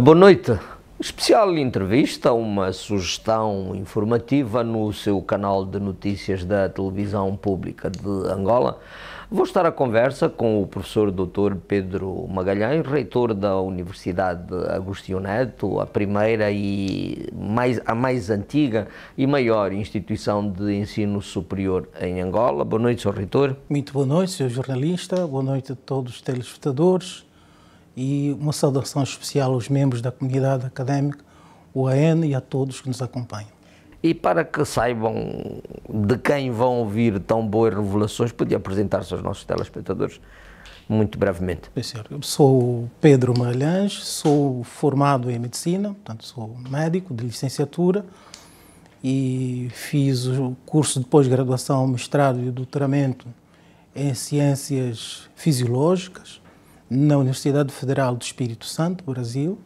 Boa noite. Especial entrevista, uma sugestão informativa no seu canal de notícias da televisão pública de Angola. Vou estar à conversa com o professor Dr. Pedro Magalhães, reitor da Universidade Agostinho Neto, a primeira e mais, a mais antiga e maior instituição de ensino superior em Angola. Boa noite, Sr. Reitor. Muito boa noite, Sr. Jornalista. Boa noite a todos os telespectadores e uma saudação especial aos membros da comunidade académica, o AN e a todos que nos acompanham. E para que saibam de quem vão ouvir tão boas revelações, podia apresentar-se aos nossos telespectadores muito brevemente. Bem, senhor, sou Pedro Magalhães, sou formado em medicina, portanto sou médico de licenciatura e fiz o curso de pós-graduação, mestrado e doutoramento em ciências fisiológicas na Universidade Federal do Espírito Santo, Brasil.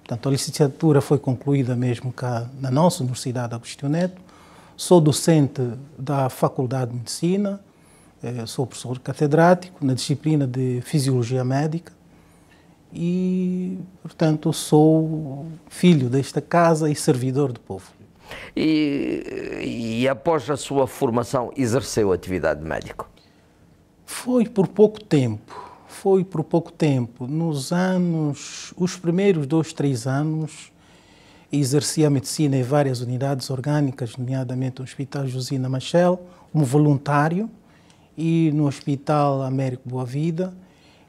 Portanto, a licenciatura foi concluída mesmo cá na nossa Universidade Agostinho Neto. Sou docente da Faculdade de Medicina, eh, sou professor catedrático na disciplina de Fisiologia Médica e, portanto, sou filho desta casa e servidor do povo. E, e após a sua formação, exerceu atividade médica? Foi por pouco tempo foi por pouco tempo. Nos anos, os primeiros dois, três anos, exerci a medicina em várias unidades orgânicas, nomeadamente no Hospital Josina Machel, como voluntário, e no Hospital Américo Boa Vida.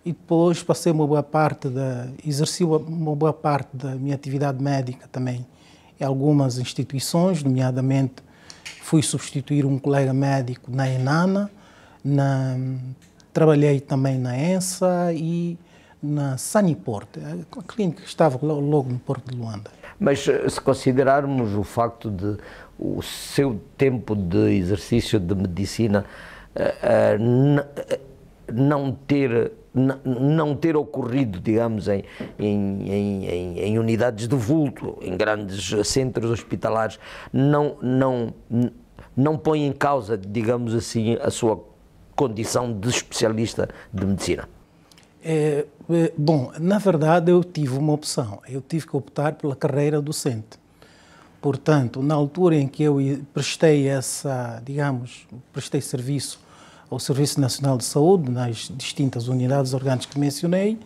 E depois passei uma boa parte da, exerci uma boa parte da minha atividade médica também em algumas instituições, nomeadamente fui substituir um colega médico na Enana, na Trabalhei também na ENSA e na Saniport, a clínica que estava logo no Porto de Luanda. Mas eh, se considerarmos o facto de o seu tempo de exercício de medicina eh, eh, não ter não ter ocorrido, digamos, em, em, em, em, unidades de vulto, em grandes centros hospitalares, não, não, não põe em causa, digamos assim, a sua condição de especialista de medicina? É, é, bom, na verdade eu tive uma opção. Eu tive que optar pela carreira docente. Portanto, na altura em que eu prestei essa, digamos, prestei serviço ao Serviço Nacional de Saúde, nas distintas unidades orgânicas que mencionei,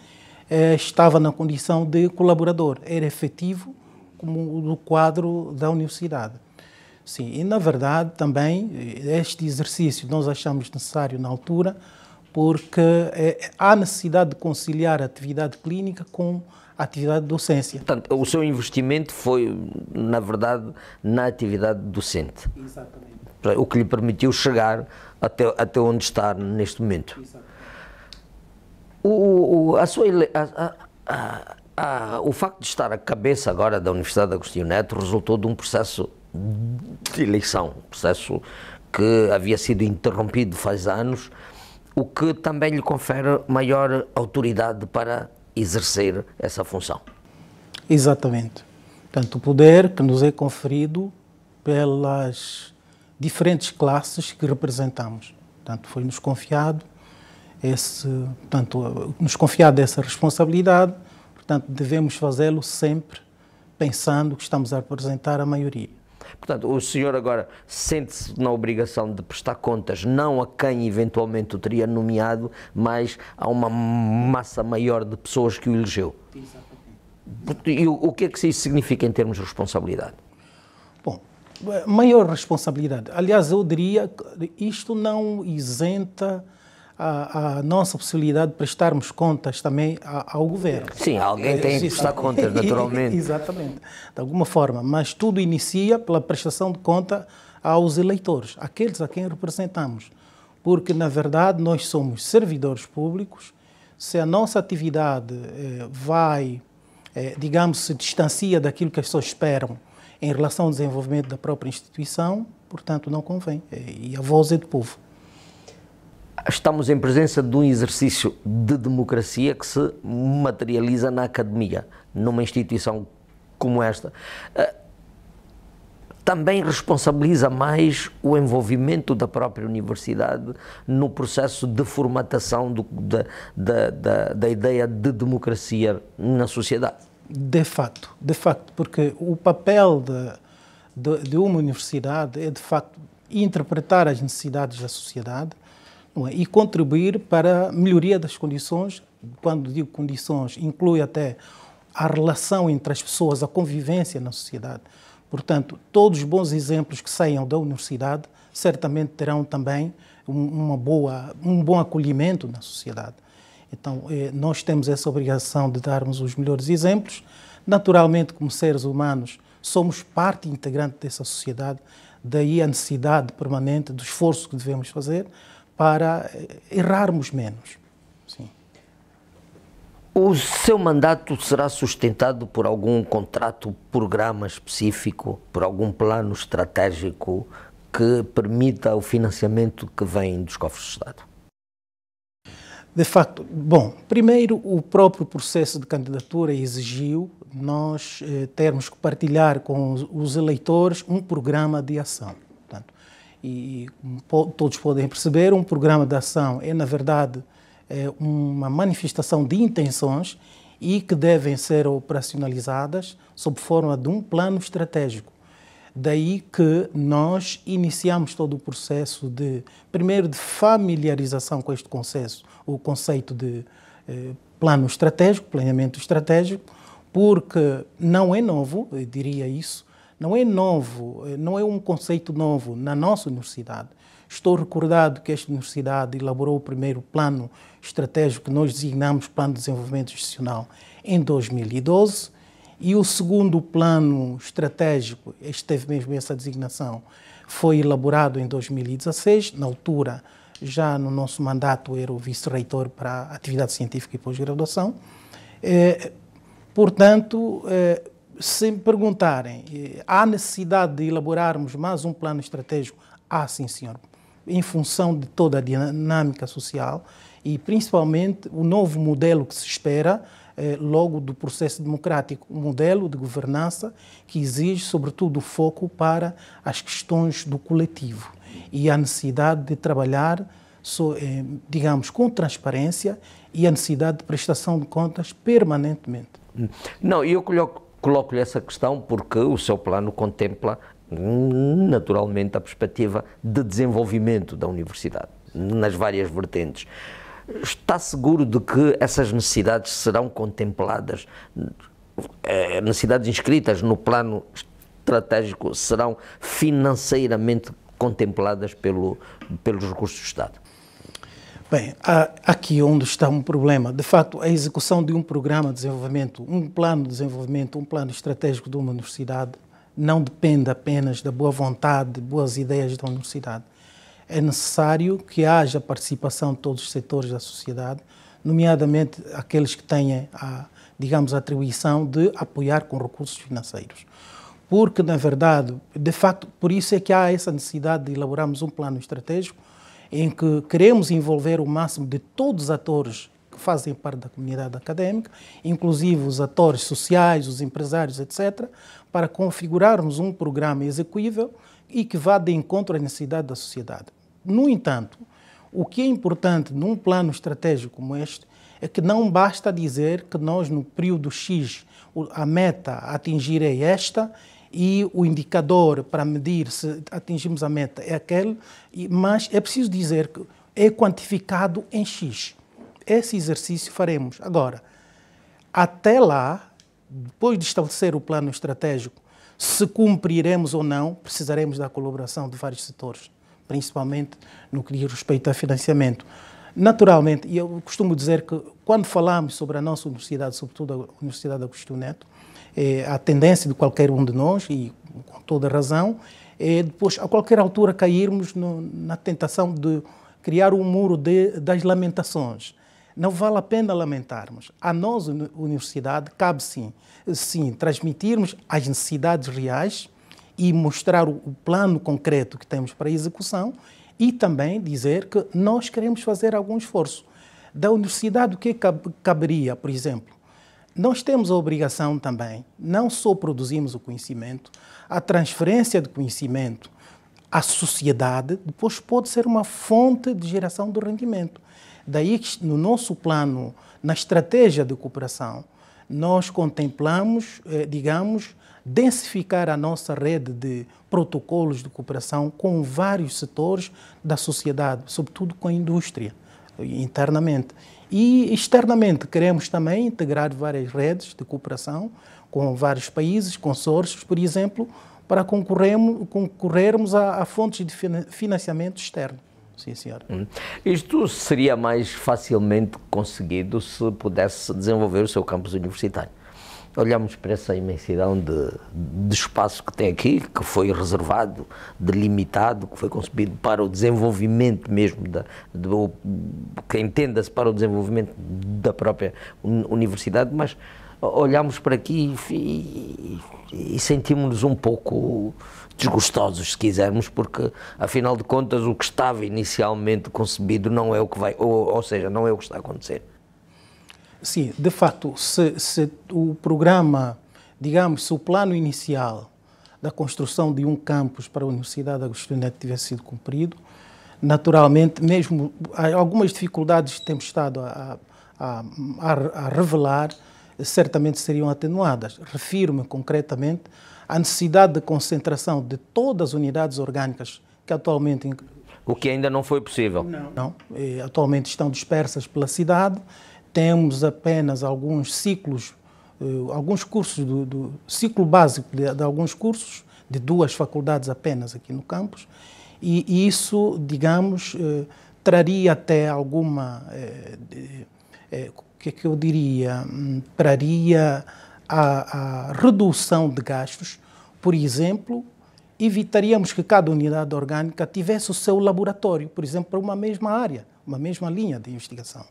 é, estava na condição de colaborador, era efetivo como do quadro da universidade. Sim, e na verdade também eh, este exercício nós achamos necessário na altura, porque é, há necessidade de conciliar a atividade clínica com a atividade de docência. Portanto, o seu investimento foi, na verdade, na atividade docente. Exatamente. O que lhe permitiu chegar até, até onde está neste momento. Exatamente. O, o a sua, a, a, a, o facto de estar à cabeça agora da Universidade de Agostinho Neto resultou de um processo de eleição, um processo que havia sido interrompido faz anos, o que também lhe confere maior autoridade para exercer essa função. Exatamente. Portanto, o poder que nos é conferido pelas diferentes classes que representamos. Portanto, foi-nos confiado esse, portanto, nos confiado essa responsabilidade, portanto, devemos fazê-lo sempre pensando que estamos a representar a maioria. Portanto, o senhor agora sente-se na obrigação de prestar contas não a quem eventualmente o teria nomeado, mas a uma massa maior de pessoas que o elegeu. E o, o que é que isso significa em termos de responsabilidade? Bom, maior responsabilidade. Aliás, eu diria que isto não isenta a, a, nossa possibilidade de prestarmos contas também ao governo. Sim, alguém tem que prestar contas, naturalmente. Exatamente, de alguma forma. Mas tudo inicia pela prestação de conta aos eleitores, aqueles a quem representamos. Porque, na verdade, nós somos servidores públicos. Se a nossa atividade eh, vai, eh, digamos, se distancia daquilo que as pessoas esperam em relação ao desenvolvimento da própria instituição, portanto, não convém. Eh, e a voz é do povo estamos em presença de um exercício de democracia que se materializa na academia, numa instituição como esta. Eh, também responsabiliza mais o envolvimento da própria universidade no processo de formatação do, da, da, da, da ideia de democracia na sociedade. De facto, de facto, porque o papel de, de, de uma universidade é de facto interpretar as necessidades da sociedade é? e contribuir para a melhoria das condições. Quando digo condições, inclui até a relação entre as pessoas, a convivência na sociedade. Portanto, todos os bons exemplos que saiam da universidade certamente terão também uma boa, um bom acolhimento na sociedade. Então, eh, nós temos essa obrigação de darmos os melhores exemplos. Naturalmente, como seres humanos, somos parte integrante dessa sociedade, daí a necessidade permanente do esforço que devemos fazer para errarmos menos. Sim. O seu mandato será sustentado por algum contrato, programa específico, por algum plano estratégico que permita o financiamento que vem dos cofres do Estado? De facto, bom, primeiro o próprio processo de candidatura exigiu nós eh, termos que partilhar com os, os eleitores um programa de ação e todos podem perceber, um programa de ação é, na verdade, é, uma manifestação de intenções e que devem ser operacionalizadas sob forma de um plano estratégico. Daí que nós iniciamos todo o processo de, primeiro, de familiarização com este conceito, o conceito de eh, plano estratégico, planeamento estratégico, porque não é novo, eu diria isso, não é novo, eh, não é um conceito novo na nossa universidade. Estou recordado que esta universidade elaborou o primeiro plano estratégico que nós designamos Plano de Desenvolvimento Institucional em 2012 e o segundo plano estratégico, esteve mesmo essa designação, foi elaborado em 2016, na altura já no nosso mandato era o vice-reitor para atividade científica e pós-graduação. Eh, portanto, eh, se me perguntarem, eh, há necessidade de elaborarmos mais um plano estratégico? Há, ah, sim, senhor. Em função de toda a dinâmica social e principalmente o novo modelo que se espera eh, logo do processo democrático, um modelo de governança que exige, sobretudo, foco para as questões do coletivo e a necessidade de trabalhar, so, eh, digamos, com transparência e a necessidade de prestação de contas permanentemente. Não, eu coloco Coloco-lhe essa questão porque o seu plano contempla naturalmente a perspectiva de desenvolvimento da universidade nas várias vertentes. Está seguro de que essas necessidades serão contempladas? Eh, necessidades inscritas no plano estratégico serão financeiramente contempladas pelo, pelos recursos do Estado? Bem, há aqui onde está um problema. De facto, a execução de um programa de desenvolvimento, um plano de desenvolvimento, um plano estratégico de uma universidade, não depende apenas da boa vontade, boas ideias da universidade. É necessário que haja participação de todos os setores da sociedade, nomeadamente aqueles que têm a, digamos, a atribuição de apoiar com recursos financeiros. Porque, na verdade, de facto, por isso é que há essa necessidade de elaborarmos um plano estratégico em que queremos envolver o máximo de todos os atores que fazem parte da comunidade académica, inclusive os atores sociais, os empresários, etc., para configurarmos um programa execuível e que vá de encontro à necessidade da sociedade. No entanto, o que é importante num plano estratégico como este é que não basta dizer que nós, no período X, a meta a atingir é esta e o indicador para medir se atingimos a meta é aquele, mas é preciso dizer que é quantificado em X. Esse exercício faremos. Agora, até lá, depois de estabelecer o plano estratégico, se cumpriremos ou não, precisaremos da colaboração de vários setores, principalmente no que diz respeito a financiamento. Naturalmente, e eu costumo dizer que quando falamos sobre a nossa universidade, sobretudo a Universidade Agostinho Neto, é, a tendência de qualquer um de nós, e com toda razão, é depois, a qualquer altura, cairmos no, na tentação de criar um muro de, das lamentações. Não vale a pena lamentarmos. A nós, universidade, cabe sim, sim transmitirmos as necessidades reais e mostrar o plano concreto que temos para a execução e também dizer que nós queremos fazer algum esforço. Da universidade, o que é caberia, por exemplo? nós temos a obrigação também, não só produzimos o conhecimento, a transferência de conhecimento à sociedade depois pode ser uma fonte de geração do rendimento. Daí que no nosso plano, na estratégia de cooperação, nós contemplamos, eh, digamos, densificar a nossa rede de protocolos de cooperação com vários setores da sociedade, sobretudo com a indústria internamente. E externamente queremos também integrar várias redes de cooperação com vários países, consórcios, por exemplo, para concorrermos, concorrermos a, a fontes de financiamento externo. Sim, senhora. Hum. Isto seria mais facilmente conseguido se pudesse desenvolver o seu campus universitário olhamos para essa imensidão de, de espaço que tem aqui, que foi reservado, delimitado, que foi concebido para o desenvolvimento mesmo, da, de, que entenda-se para o desenvolvimento da própria universidade, mas olhamos para aqui e, e, e sentimos-nos um pouco desgostosos, se quisermos, porque afinal de contas o que estava inicialmente concebido não é o que vai, ou, ou seja, não é o que está a acontecer. Sim, de facto, se, se o programa, digamos, se o plano inicial da construção de um campus para a Universidade Neto tivesse sido cumprido, naturalmente, mesmo algumas dificuldades que temos estado a, a, a, a revelar, certamente seriam atenuadas. Refiro-me concretamente à necessidade de concentração de todas as unidades orgânicas que atualmente. O que ainda não foi possível. Não. não atualmente estão dispersas pela cidade temos apenas alguns ciclos, eh, alguns cursos do, do ciclo básico de, de, alguns cursos, de duas faculdades apenas aqui no campus, e isso, digamos, eh, traria até alguma, eh, o que é que eu diria, hum, traria a, a redução de gastos, por exemplo, evitaríamos que cada unidade orgânica tivesse o seu laboratório, por exemplo, para uma mesma área uma mesma linha de investigação.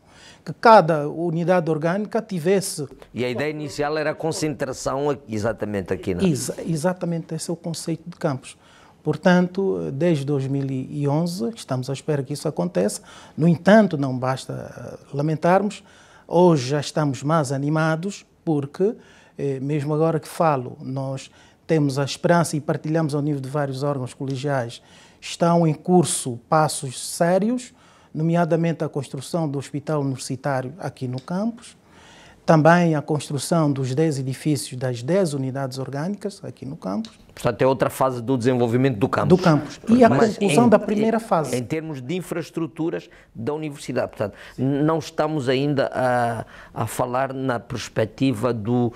Que cada unidade orgânica tivesse. E a ideia inicial era a concentração exatamente aqui, não é? Ex exatamente esse é o conceito de campos. Portanto, desde 2011, estamos à espera que isso aconteça. No entanto, não basta eh, lamentarmos, hoje já estamos mais animados, porque, eh, mesmo agora que falo, nós temos a esperança e partilhamos ao nível de vários órgãos colegiais, estão em curso passos sérios nomeadamente a construção do Hospital Universitário aqui no campus, também a construção dos 10 edifícios das 10 unidades orgânicas aqui no campus. Portanto, é outra fase do desenvolvimento do campus. Do campus. E a conclusão em, da primeira fase. Em termos de infraestruturas da universidade. Portanto, Sim. não estamos ainda a, a falar na perspectiva do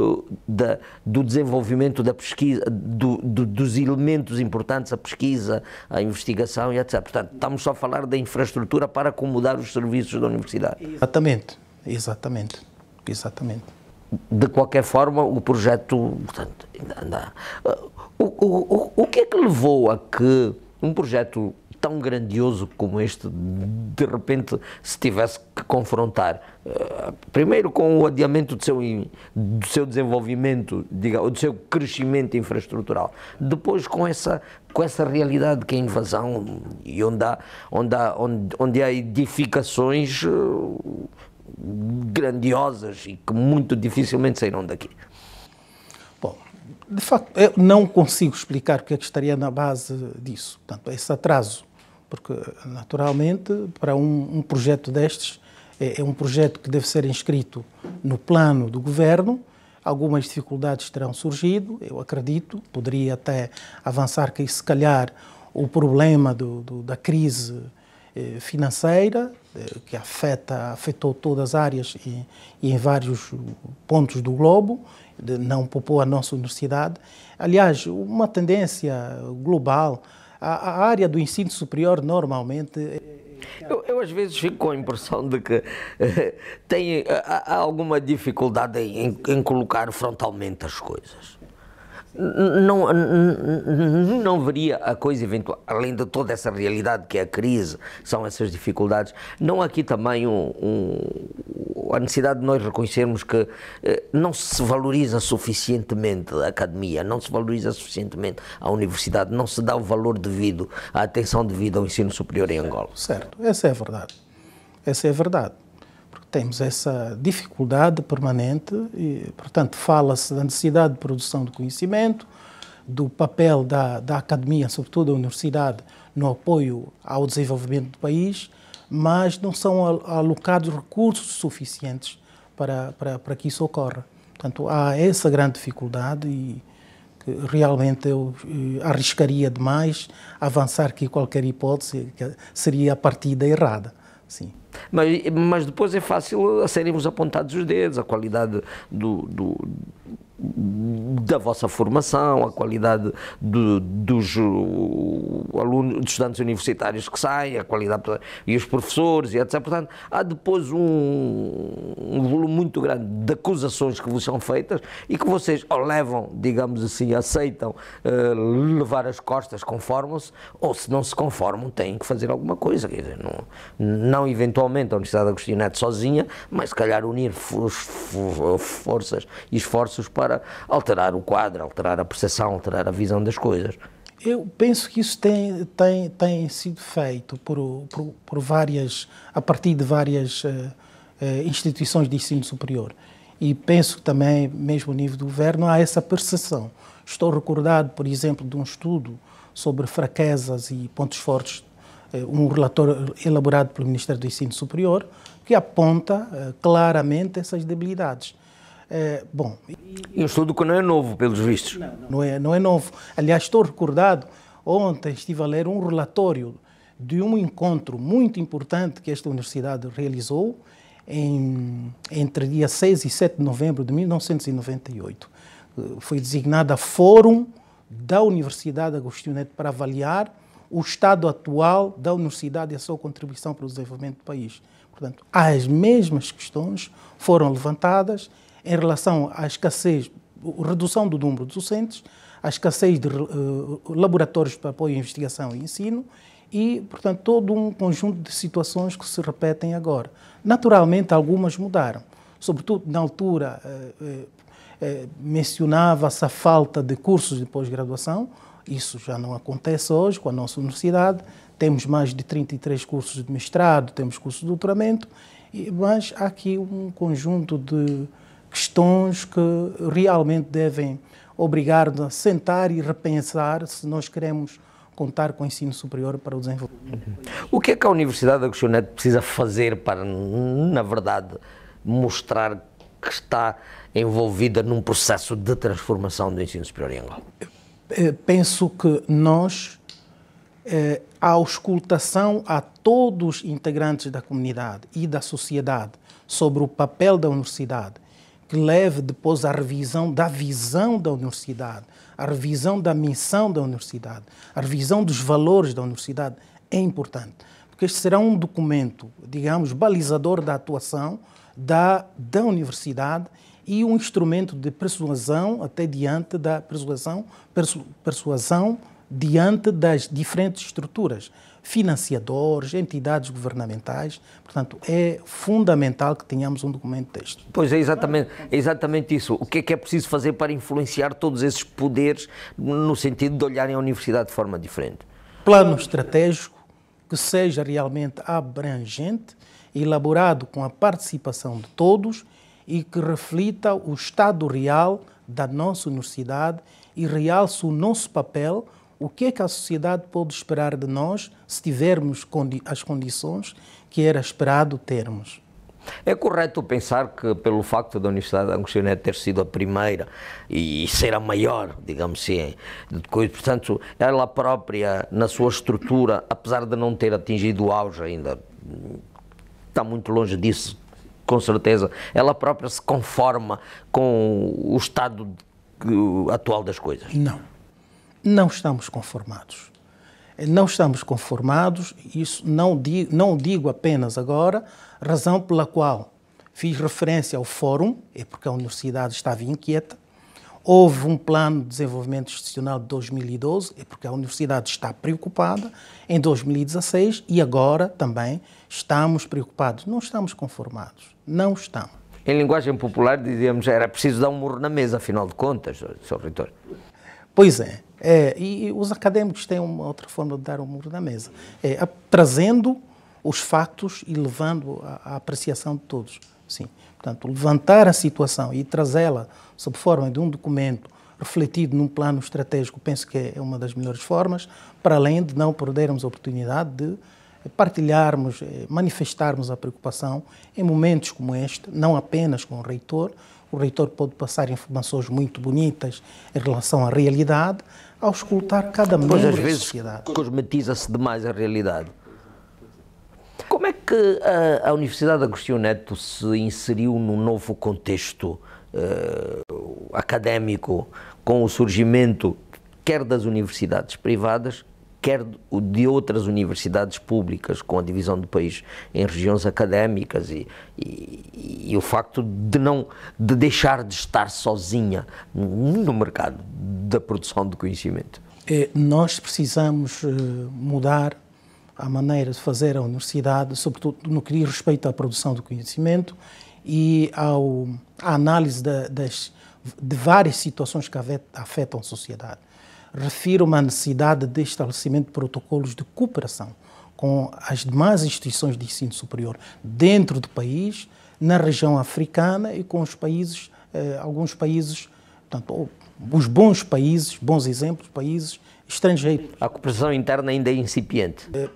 eh, da, do desenvolvimento da pesquisa, do, do, dos elementos importantes, a pesquisa, a investigação e etc. Portanto, estamos só a falar da infraestrutura para acomodar os serviços da universidade. Exatamente, exatamente, exatamente. De qualquer forma, o projeto. Portanto, eh, o, o, o, o que é que levou a que um projeto tão grandioso como este, de repente, se tivesse que confrontar, eh, primeiro com o adiamento do seu, do seu desenvolvimento, diga, ou do seu crescimento infraestrutural, depois com essa, com essa realidade que é a invasão e onde há, onde há, onde, onde há edificações eh, grandiosas e que muito dificilmente sairão daqui. Bom, de facto, eu não consigo explicar o que é que estaria na base disso, portanto, esse atraso porque naturalmente para um, um projeto destes é, é, um projeto que deve ser inscrito no plano do governo. Algumas dificuldades terão surgido, eu acredito, poderia até avançar que se calhar o problema do, do, da crise eh, financeira eh, que afeta, afetou todas as áreas e, e, em vários pontos do globo, não poupou a nossa universidade. Aliás, uma tendência global a, a área do ensino superior normalmente é, é, eu, eu, às vezes fico com a impressão de que eh, tem eh, alguma dificuldade em, em, colocar frontalmente as coisas não, não veria a coisa eventual, além de toda essa realidade que é a crise, são essas dificuldades, não há aqui também um, um, a necessidade de nós reconhecermos que eh, não se valoriza suficientemente a academia, não se valoriza suficientemente a universidade, não se dá o valor devido, a atenção devida ao ensino superior em Angola. Certo, essa é a verdade. Essa é a verdade temos essa dificuldade permanente e, portanto, fala-se da necessidade de produção de conhecimento, do papel da, da academia, sobretudo da universidade, no apoio ao desenvolvimento do país, mas não são alocados recursos suficientes para, para, para que isso ocorra. Portanto, há essa grande dificuldade e que realmente eu eh, arriscaria demais avançar que qualquer hipótese seria a partida errada. Sim. Mas, mas depois é fácil serem-vos apontados os dedos, a qualidade do, do da vossa formação, a qualidade dos alunos, dos estudantes universitários que saem, a qualidade e os professores e etc. Portanto, há depois um, um volume muito grande de acusações que vos são feitas e que vocês ou levam, digamos assim, aceitam uh, levar as costas, conformam-se, ou se não se conformam, têm que fazer alguma coisa. Quer dizer, não, não eventualmente a Universidade Agostinete sozinha, mas se calhar unir forças e esforços para alterar o quadro, alterar a percepção, alterar a visão das coisas. Eu penso que isso tem, tem, tem sido feito por, por, por várias, a partir de várias uh, instituições de ensino superior. E penso que também, mesmo no nível do governo, há essa percepção. Estou recordado, por exemplo, de um estudo sobre fraquezas e pontos fortes, eh, um relatório elaborado pelo Ministério do Ensino Superior, que aponta claramente essas debilidades. É, bom. E o estudo que não é novo, pelos vistos. Não, não, é, não é novo. Aliás, estou recordado, ontem estive a ler um relatório de um encontro muito importante que esta universidade realizou em, entre dia 6 e 7 de novembro de 1998. Eh, foi designada Fórum da Universidade Agostinho Neto para avaliar o estado atual da universidade e a sua contribuição para o desenvolvimento do país. Portanto, as mesmas questões foram levantadas em relação à escassez, redução do número de docentes, à escassez de uh, laboratórios para apoio à investigação e ensino e, portanto, todo um conjunto de situações que se repetem agora. Naturalmente, algumas mudaram. Sobretudo na altura, uh, uh, mencionava-se a falta de cursos de pós-graduação. Isso já não acontece hoje com a nossa universidade. Temos mais de 33 cursos de mestrado, temos cursos de doutoramento, mas há aqui um conjunto de questões que realmente devem obrigar-nos a sentar e repensar se nós queremos contar com o ensino superior para o desenvolvimento. O que é que a Universidade da Agostinete precisa fazer para, na verdade, mostrar que está envolvida num processo de transformação do ensino superior em Angola? Eh, penso que nós, eh, a auscultação a todos os integrantes da comunidade e da sociedade sobre o papel da universidade que leve depois à revisão da visão da universidade, à revisão da missão da universidade, à revisão dos valores da universidade, é importante. Porque este será um documento, digamos, balizador da atuação da, da universidade e um instrumento de persuasão até diante da persuasão, persu, persuasão diante das diferentes estruturas financiadores, entidades governamentais. Portanto, é fundamental que tenhamos um documento deste. Pois é, exatamente, é exatamente isso. O que é que é preciso fazer para influenciar todos esses poderes no sentido de olharem a universidade de forma diferente? Plano estratégico que seja realmente abrangente, elaborado com a participação de todos e que reflita o estado real da nossa universidade e realce o nosso papel o que é que a sociedade pode esperar de nós se tivermos condi as condições que era esperado termos. É correto pensar que, pelo facto da Universidade de Angostura ter sido a primeira e ser a maior, digamos assim, de coisa, portanto, ela própria, na sua estrutura, apesar de não ter atingido o auge ainda, está muito longe disso, com certeza, ela própria se conforma com o estado atual das coisas? Não não estamos conformados. Não estamos conformados, isso não digo, não digo apenas agora, razão pela qual fiz referência ao fórum, é porque a universidade estava inquieta. Houve um plano de desenvolvimento institucional de 2012, é porque a universidade está preocupada. Em 2016 e agora também estamos preocupados. Não estamos conformados. Não estamos. Em linguagem popular, dizíamos, era preciso dar um murro na mesa, afinal de contas, Sr. Reitor. Pois é. É, e os acadêmicos têm uma outra forma de dar o muro na mesa, é, a, trazendo os fatos e levando à apreciação de todos. Sim, portanto, levantar a situação e trazê-la sob forma de um documento refletido num plano estratégico, penso que é, é uma das melhores formas, para além de não perdermos a oportunidade de eh, partilharmos, eh, manifestarmos a preocupação em momentos como este, não apenas com o reitor, o reitor pode passar informações muito bonitas em relação à realidade, ao escutar cada pois membro às vezes cosmetiza-se demais a realidade. Como é que a, eh, a Universidade Agostinho Neto se inseriu num novo contexto uh, académico com o surgimento quer das universidades privadas, quer de outras universidades públicas, com a divisão do país em regiões académicas e, e, e o facto de não de deixar de estar sozinha no mercado da produção de conhecimento. É, nós precisamos eh, mudar a maneira de fazer a universidade, sobretudo no que diz respeito à produção do conhecimento e ao, à análise das, de várias situações que afetam a sociedade refiro-me à necessidade de estabelecimento de protocolos de cooperação com as demais instituições de ensino superior dentro do país, na região africana e com os países, eh, alguns países, portanto, os bons países, bons exemplos, países estrangeiros. A cooperação interna ainda é incipiente? É,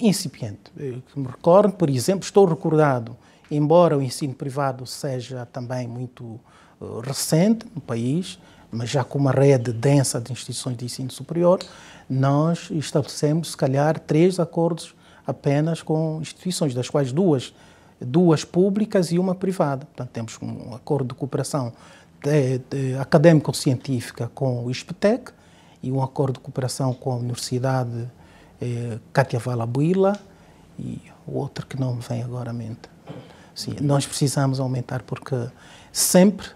incipiente. Eu eh, me recordo, por exemplo, estou recordado, embora o ensino privado seja também muito uh, recente no país, mas já com uma rede densa de instituições de ensino superior, nós estabelecemos, se calhar, três acordos apenas com instituições, das quais duas, duas públicas e uma privada. Portanto, temos um acordo de cooperação académico-científica com o ISPTEC e um acordo de cooperação com a Universidade eh, Buila Valabuila e outro que não me vem agora à mente. Sim, nós precisamos aumentar porque sempre,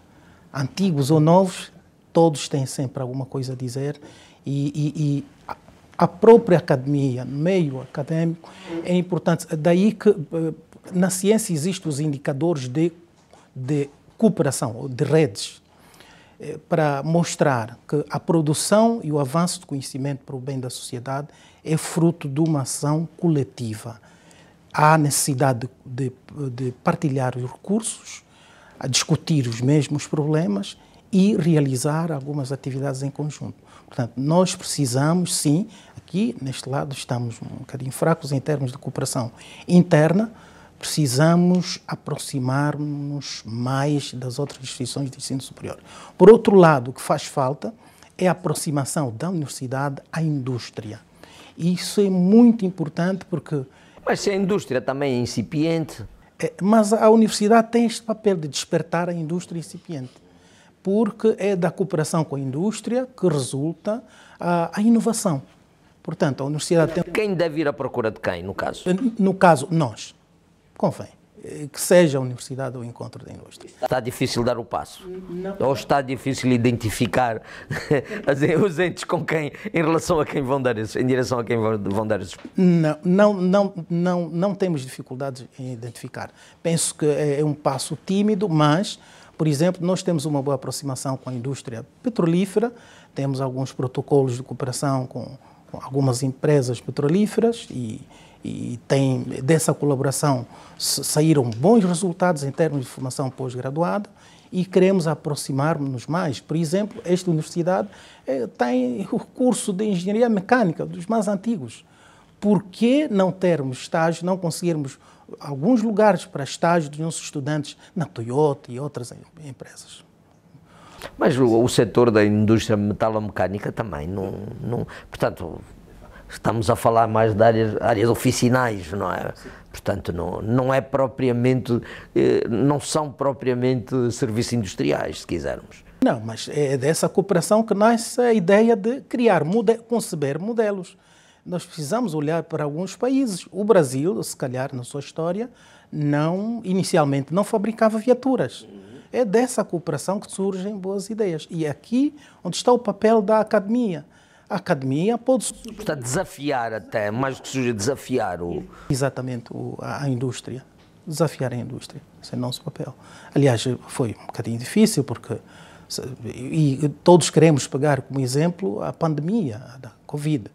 antigos ou novos, todos têm sempre alguma coisa a dizer e, e, e a própria academia, no meio acadêmico, é importante. Daí que eh, na ciência existem os indicadores de, de cooperação, de redes, eh, para mostrar que a produção e o avanço de conhecimento para o bem da sociedade é fruto de uma ação coletiva. Há necessidade de, de, de partilhar os recursos, a discutir os mesmos problemas e realizar algumas atividades em conjunto. Portanto, nós precisamos, sim, aqui neste lado estamos um bocadinho fracos em termos de cooperação interna, precisamos aproximar-nos mais das outras instituições de ensino superior. Por outro lado, o que faz falta é a aproximação da universidade à indústria. E isso é muito importante porque. Mas se a indústria também é incipiente. É, mas a universidade tem este papel de despertar a indústria incipiente porque é da cooperação com a indústria que resulta a, ah, a inovação. Portanto, a universidade tem... Quem deve ir à procura de quem, no caso? No caso, nós. Convém. Eh, que seja a universidade o encontro da indústria. Está difícil dar o passo? Não. Ou está difícil identificar os entes com quem, em relação a quem vão dar esses, em direção a quem vão dar esses? Não, não, não, não, não temos dificuldades em identificar. Penso que é, é um passo tímido, mas por exemplo, nós temos uma boa aproximação com a indústria petrolífera, temos alguns protocolos de cooperação com, com algumas empresas petrolíferas e, e tem dessa colaboração saíram bons resultados em termos de formação pós-graduada e queremos aproximar-nos mais. Por exemplo, esta universidade eh, tem o curso de engenharia mecânica dos mais antigos por que não termos estágio, não conseguirmos alguns lugares para estágio dos nossos estudantes na Toyota e outras empresas? Mas o, o setor da indústria metalomecânica também não, não. Portanto, estamos a falar mais de áreas, áreas oficinais, não é? Portanto, não, não é propriamente, eh, não são propriamente serviços industriais, se quisermos. Não, mas é dessa cooperação que nasce a ideia de criar, conceber modelos nós precisamos olhar para alguns países. O Brasil, se calhar na sua história, não inicialmente não fabricava viaturas. É dessa cooperação que surgem boas ideias. E é aqui onde está o papel da academia. A academia pode. a desafiar até, mais do que surge desafiar o. Exatamente, a, indústria. Desafiar a indústria. Esse é o nosso papel. Aliás, foi um bocadinho difícil, porque. E todos queremos pegar como exemplo a pandemia da Covid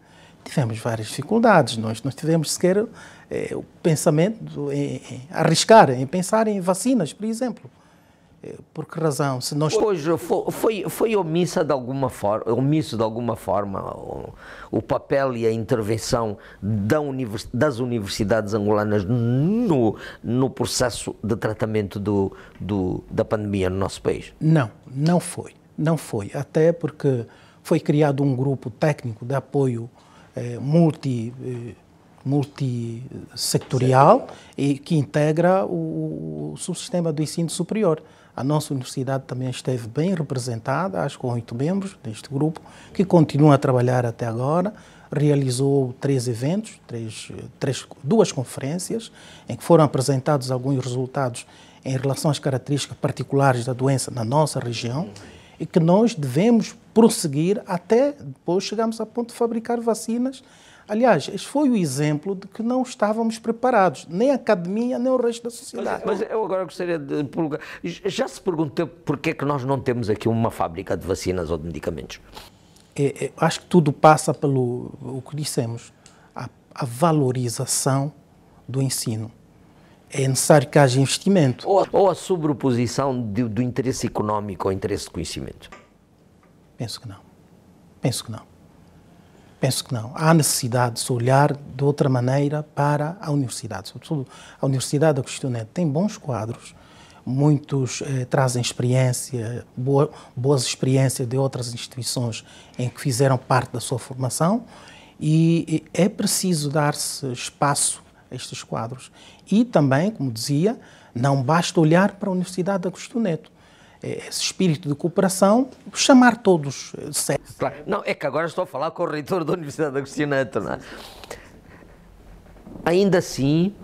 tivemos várias dificuldades. Nós, nós tivemos sequer é, o pensamento em, em, arriscar, em pensar em vacinas, por exemplo. É, por que razão? Se nós... Hoje foi, foi, omissa de alguma forma, omisso de alguma forma o, o papel e a intervenção da univers, das universidades angolanas no, no processo de tratamento do, do, da pandemia no nosso país? Não, não foi. Não foi. Até porque foi criado um grupo técnico de apoio eh, multi, eh, multissectorial e que integra o, o subsistema do ensino superior. A nossa universidade também esteve bem representada, acho que com oito membros deste grupo, que continua a trabalhar até agora. Realizou três eventos, três, três, duas conferências, em que foram apresentados alguns resultados em relação às características particulares da doença na nossa região e que nós devemos prosseguir até depois chegarmos a ponto de fabricar vacinas. Aliás, este foi o exemplo de que não estávamos preparados, nem a academia, nem o resto da sociedade. Mas, mas eu agora gostaria de perguntar, já se perguntou porquê é que nós não temos aqui uma fábrica de vacinas ou de medicamentos? É, é, acho que tudo passa pelo o que dissemos, a, a valorização do ensino é necessário que haja investimento. Ou a, ou a sobreposição do, do interesse económico ao interesse de conhecimento. Penso que não. Penso que não. Penso que não. Há necessidade de se olhar de outra maneira para a universidade. Sobretudo, a Universidade da Questionete tem bons quadros, muitos eh, trazem experiência, boa, boas experiências de outras instituições em que fizeram parte da sua formação e, e é preciso dar-se espaço a estes quadros. E também, como dizia, não basta olhar para a Universidade da Custo eh, esse espírito de cooperação, chamar todos eh, certo. Não, é que agora estou a falar com o reitor da Universidade de Agostinho Neto, é? Ainda assim,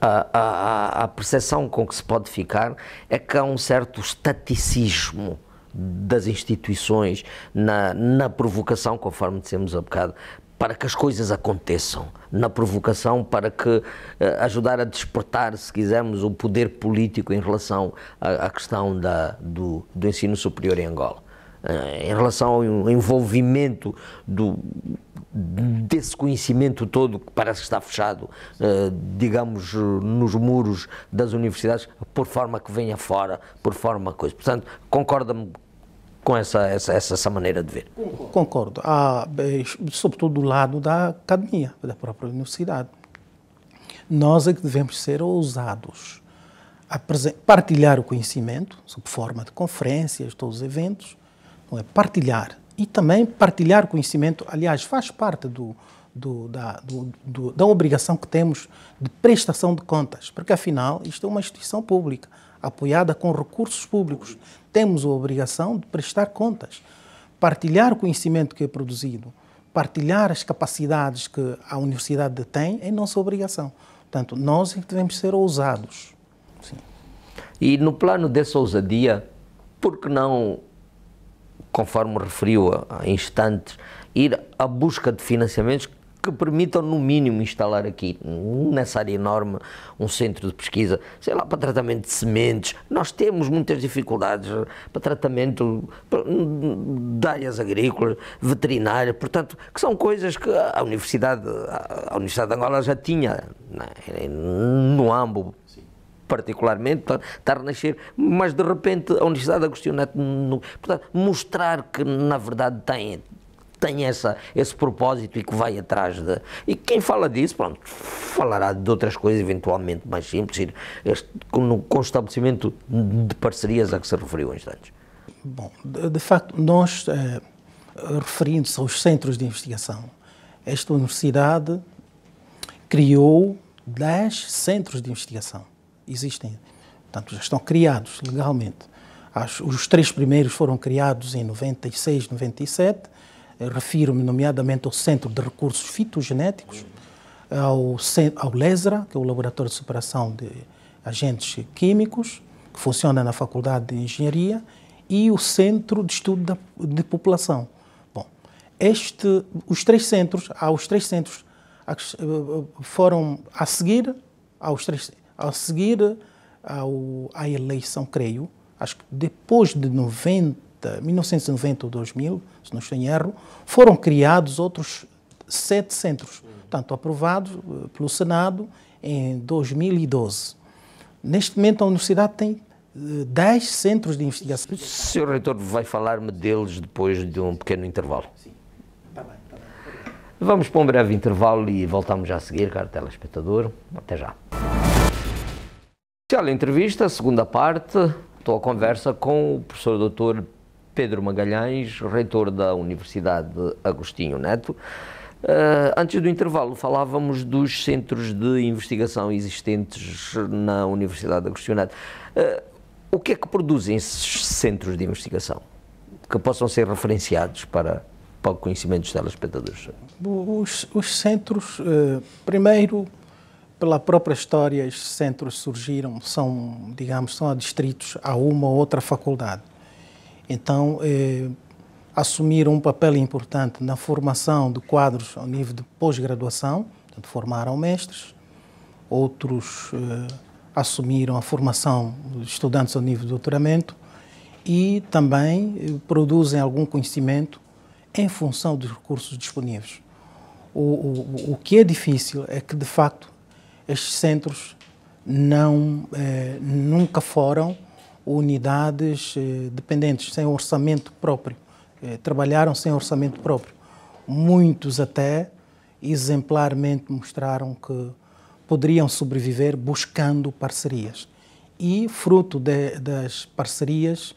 a, a, a, percepção com que se pode ficar é que há um certo estaticismo das instituições na, na provocação, conforme dissemos há bocado, para que as coisas aconteçam, na provocação para que eh, ajudar a despertar, se quisermos, o poder político em relação à, questão da, do, do ensino superior em Angola, eh, em relação ao envolvimento do, desse conhecimento todo que parece que está fechado, eh, digamos, nos muros das universidades, por forma que venha fora, por forma coisa. Portanto, concorda-me com essa, essa, essa, maneira de ver. Concordo. Ah, sobretudo do lado da academia, da própria universidade. Nós é que devemos ser ousados a partilhar o conhecimento, sob forma de conferências, todos os eventos, não é? partilhar. E também partilhar conhecimento, aliás, faz parte do, do, da, do, do, da obrigação que temos de prestação de contas, porque afinal isto é uma instituição pública, apoiada com recursos públicos temos a obrigação de prestar contas, partilhar o conhecimento que é produzido, partilhar as capacidades que a universidade tem é nossa obrigação. Portanto, nós é que devemos ser ousados. Sim. E no plano dessa ousadia, por que não, conforme referiu há instantes, ir à busca de financiamentos que permitam, no mínimo, instalar aqui, nessa área enorme, um centro de pesquisa, sei lá, para tratamento de sementes. Nós temos muitas dificuldades para tratamento de áreas agrícolas, veterinárias, portanto, que são coisas que a Universidade, a Universidade de Angola já tinha né, no âmbito particularmente, está, a renascer, mas de repente a Universidade Agostinho Neto, portanto, mostrar que na verdade tem, tem essa, esse propósito e que vai atrás de. E quem fala disso, pronto, falará de outras coisas eventualmente mais simples, este, no com o estabelecimento de parcerias a que se referiu há instantes. Bom, de, de facto, nós, eh, referindo-se aos centros de investigação, esta universidade criou 10 centros de investigação. Existem, portanto, já estão criados legalmente. os três primeiros foram criados em 96, 97 Refiro-me, nomeadamente, ao Centro de Recursos Fitogenéticos, ao, ao LESRA, que é o Laboratório de Separação de Agentes Químicos, que funciona na Faculdade de Engenharia, e o Centro de Estudo da, de População. Bom, este, os três centros, há os três centros eh, eh, foram a seguir aos três, a seguir ao, à eleição, creio, acho que depois de 90 90, 1990 ou 2000, se não estou em erro, foram criados outros sete centros, tanto aprovados eh, pelo Senado em 2012. Neste momento, a universidade tem 10 eh, centros de investigação. O Sr. Reitor vai falar-me deles depois de um pequeno intervalo. Sim. Está bem, está bem. Vamos para um breve intervalo e voltamos já a seguir, caro telespectador. Até já. Especial entrevista, segunda parte. Estou a conversa com o professor doutor Pedro Magalhães, reitor da Universidade Agostinho Neto. Uh, antes do intervalo, falávamos dos centros de investigação existentes na Universidade Agostinho Neto. Uh, o que é que produzem esses centros de investigação que possam ser referenciados para, para o conhecimento dos telespectadores? Os, os centros, uh, primeiro, pela própria história, os centros surgiram, são, digamos, são adstritos a uma ou outra faculdade. Então, eh, assumiram um papel importante na formação de quadros ao nível de pós-graduação, formaram mestres, outros eh, assumiram a formação de estudantes ao nível de doutoramento e também eh, produzem algum conhecimento em função dos recursos disponíveis. O, o, o que é difícil é que, de facto, estes centros não, eh, nunca foram unidades eh, dependentes, sem orçamento próprio. Eh, trabalharam sem orçamento próprio. Muitos até exemplarmente mostraram que poderiam sobreviver buscando parcerias. E, fruto de, das parcerias,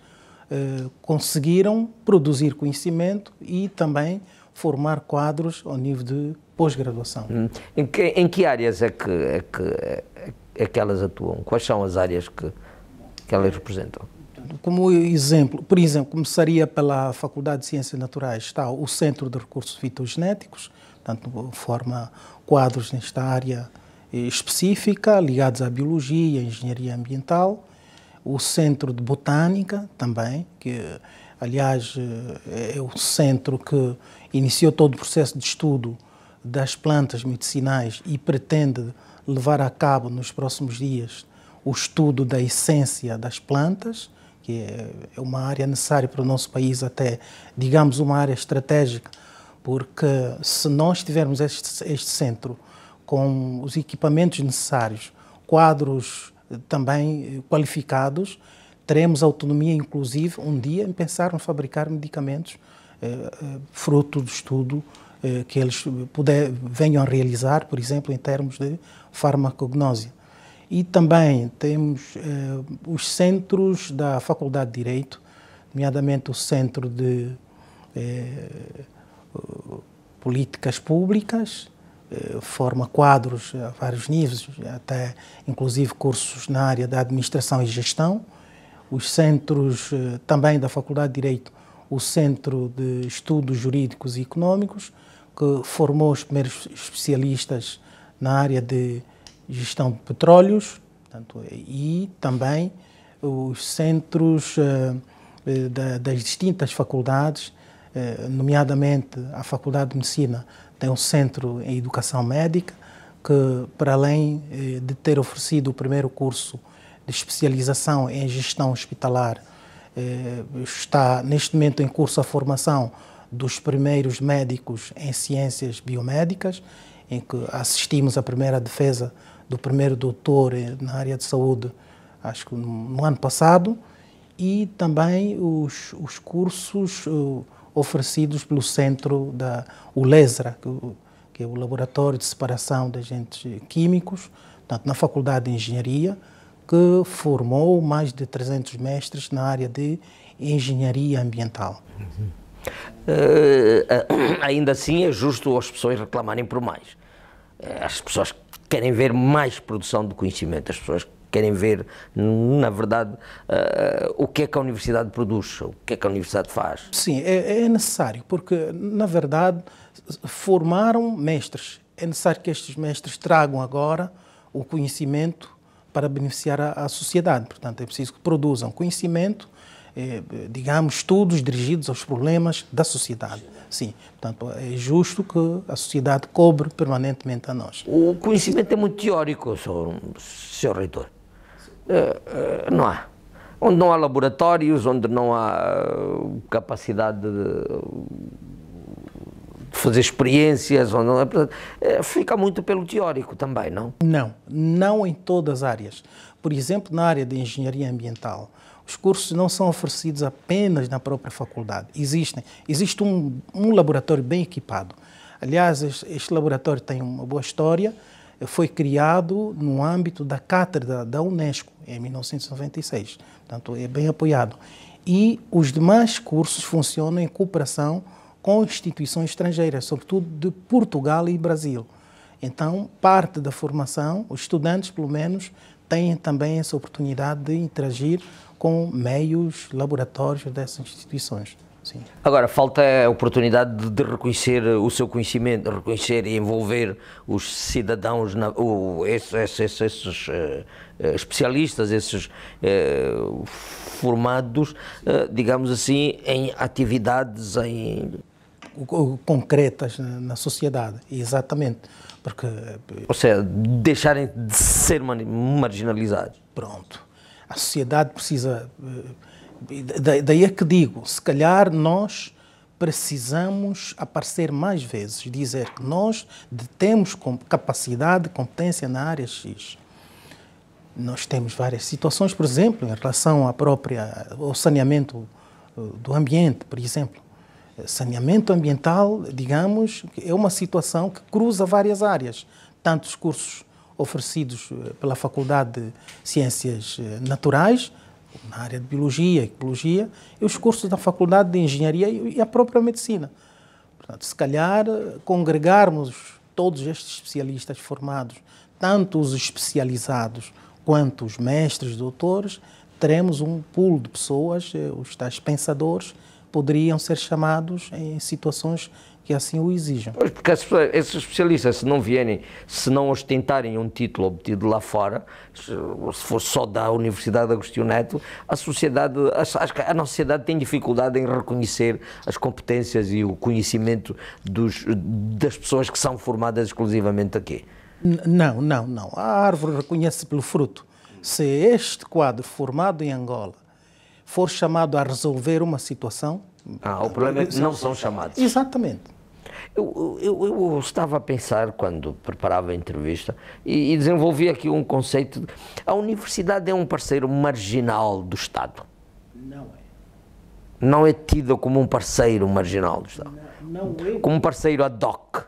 eh, conseguiram produzir conhecimento e também formar quadros ao nível de pós-graduação. Hum. Em, em, que, áreas é que, é que, é que elas atuam? Quais são as áreas que, que elas representam. Como exemplo, por exemplo, começaria pela Faculdade de Ciências Naturais, está o Centro de Recursos Fitogenéticos, portanto, forma quadros nesta área eh, específica, ligados à biologia, à engenharia ambiental, o Centro de Botânica também, que, aliás, eh, é o centro que iniciou todo o processo de estudo das plantas medicinais e pretende levar a cabo nos próximos dias o estudo da essência das plantas, que é, é uma área necessária para o nosso país, até, digamos, uma área estratégica, porque se nós tivermos este, este centro com os equipamentos necessários, quadros eh, também eh, qualificados, teremos autonomia, inclusive, um dia em pensar em fabricar medicamentos eh, eh fruto do estudo eh, que eles puder, venham a realizar, por exemplo, em termos de farmacognósia. E também temos eh, os centros da Faculdade de Direito, nomeadamente o Centro de eh, Políticas Públicas, eh, forma quadros a vários níveis, até inclusive cursos na área da Administração e Gestão. Os centros eh, também da Faculdade de Direito, o Centro de Estudos Jurídicos e Econômicos, que formou os primeiros especialistas na área de gestão de petróleos portanto, e também os centros eh, eh, da, das distintas faculdades, eh, nomeadamente a Faculdade de Medicina tem um centro em Educação Médica, que para além de ter oferecido o primeiro curso de especialização em gestão hospitalar, está neste momento em curso a formação dos primeiros médicos em ciências biomédicas, em que assistimos à primeira defesa do primeiro doutor eh, na área de saúde, acho que no, ano passado, e também os, os cursos uh, oferecidos pelo centro da ULESRA, que, que é o Laboratório de Separação de Agentes Químicos, portanto, na Faculdade de Engenharia, que formou mais de 300 mestres na área de engenharia ambiental. Uhum. Uh, ainda assim, é justo as pessoas reclamarem por mais. As pessoas querem ver mais produção de conhecimento, as pessoas querem ver, na verdade, uh, o que é que a universidade produz, o que é que a universidade faz. Sim, é, é necessário, porque, na verdade, formaram mestres. É necessário que estes mestres tragam agora o conhecimento para beneficiar a, a sociedade. Portanto, é preciso que produzam conhecimento, eh, digamos, estudos dirigidos aos problemas da sociedade Sim, portanto, é justo que a sociedade cobre permanentemente a nós. O conhecimento é muito teórico, senhor, senhor reitor. Eh, eh, não há. Onde não há laboratórios, onde não há eh, capacidade de, fazer experiências, onde é, fica muito pelo teórico também, não? Não, não em todas as áreas. Por exemplo, na área de engenharia ambiental, os cursos não são oferecidos apenas na própria faculdade, existem. Existe um, um laboratório bem equipado. Aliás, este laboratório tem uma boa história, foi criado no âmbito da cátedra da Unesco, em 1996, portanto é bem apoiado. E os demais cursos funcionam em cooperação com instituições estrangeiras, sobretudo de Portugal e Brasil. Então, parte da formação, os estudantes, pelo menos, têm também essa oportunidade de interagir com meios laboratórios dessas instituições. Sim. Agora, falta a oportunidade de, reconhecer o seu conhecimento, reconhecer e envolver os cidadãos, na, o, esses, esses, eh, esses uh, especialistas, esses uh, formados, uh, digamos assim, em atividades em... concretas na, na sociedade, exatamente. Porque... Ou seja, deixarem de ser marginalizados. Pronto a sociedade precisa. Eh, daí é que digo, se calhar nós precisamos aparecer mais vezes, dizer que nós temos capacidade, competência na área X. Nós temos várias situações, por exemplo, em relação à própria, ao saneamento eh, do ambiente, por exemplo. Eh, saneamento ambiental, digamos, é uma situação que cruza várias áreas, tanto os cursos oferecidos eh, pela Faculdade de Ciências eh, Naturais, na área de Biologia, Ecologia, e os cursos da Faculdade de Engenharia e a própria Medicina. Portanto, se calhar, eh, congregarmos todos estes especialistas formados, tanto os especializados quanto os mestres, doutores, teremos um pool de pessoas, os tais pensadores, poderiam ser chamados em situações que assim o exijam. Pois, porque esses especialistas, se não vierem, se não ostentarem um título obtido lá fora, se, for só da Universidade Agostinho Neto, a sociedade, a, a nossa sociedade tem dificuldade em reconhecer as competências e o conhecimento dos, das pessoas que são formadas exclusivamente aqui. Não, não, não. A árvore reconhece pelo fruto. Se este quadro formado em Angola for chamado a resolver uma situação. Ah, o problema é que não são chamados. Exatamente. Eu, eu, eu, estava a pensar, quando preparava a entrevista, e, e desenvolvi aqui um conceito. De, a universidade é um parceiro marginal do Estado. Não é. Não é tida como um parceiro marginal do Estado. Não, não é. Como um parceiro ad hoc,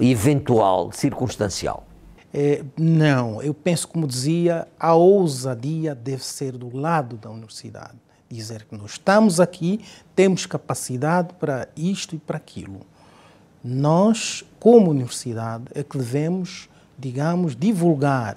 eventual, circunstancial. É, não, eu penso, como dizia, a ousadia deve ser do lado da universidade. Dizer que nós estamos aqui, temos capacidade para isto e para aquilo nós, como universidade, é que devemos, digamos, divulgar,